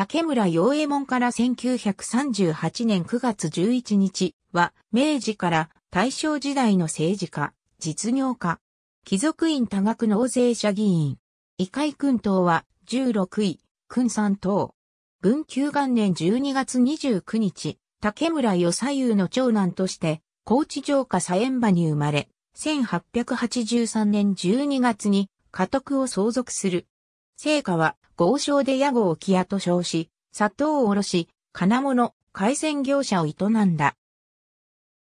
竹村陽右衛門から1938年9月11日は、明治から大正時代の政治家、実業家、貴族院多額納税者議員、異界君党は16位、君三党。文久元年12月29日、竹村与左右の長男として、高知城下左縁場に生まれ、1883年12月に家督を相続する。聖火は、豪商で屋号木屋と称し、砂糖をおろし、金物、海鮮業者を営んだ。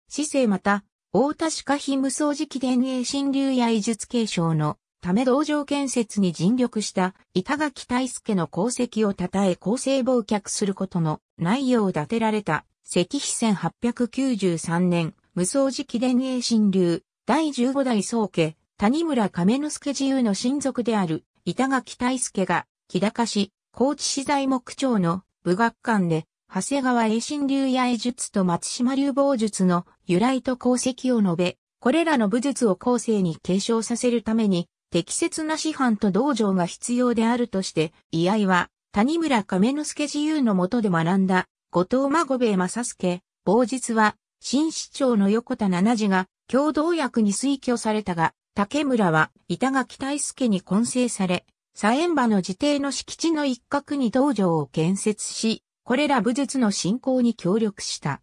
市政また、大田市下秘無双時期伝営神流や医術継承のため道場建設に尽力した板垣大助の功績を称え公正忘却することの内容を立てられた石碑1893年無双時期伝営神流第15代宗家谷村亀之助自由の親族である板垣大輔が、木高市、高知資材木町の武学館で、長谷川栄新流や絵術と松島流防術の由来と功績を述べ、これらの武術を後世に継承させるために、適切な師範と道場が必要であるとして、居合は、谷村亀之助自由のもとで学んだ、後藤孫兵衛正助、傍術は、新市長の横田七次が、共同役に推挙されたが、竹村は板垣大助に混成され、左円場の自邸の敷地の一角に道場を建設し、これら武術の振興に協力した。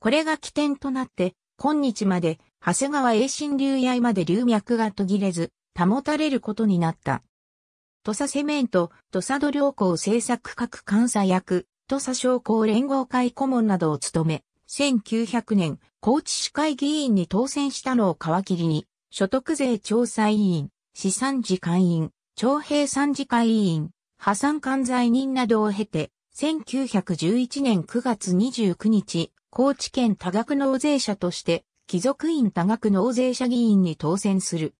これが起点となって、今日まで、長谷川栄新流合まで流脈が途切れず、保たれることになった。土佐セメント、土佐土良港政策各監査役、土佐商工連合会顧問などを務め、1900年、高知市会議員に当選したのを皮切りに、所得税調査委員、資産次会員、徴兵参事会委員、破産管財人などを経て、1911年9月29日、高知県多額納税者として、貴族院多額納税者議員に当選する。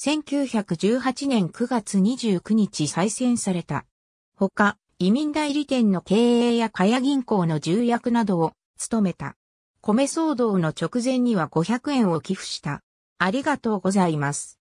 1918年9月29日再選された。ほか、移民代理店の経営や茅銀行の重役などを務めた。米騒動の直前には500円を寄付した。ありがとうございます。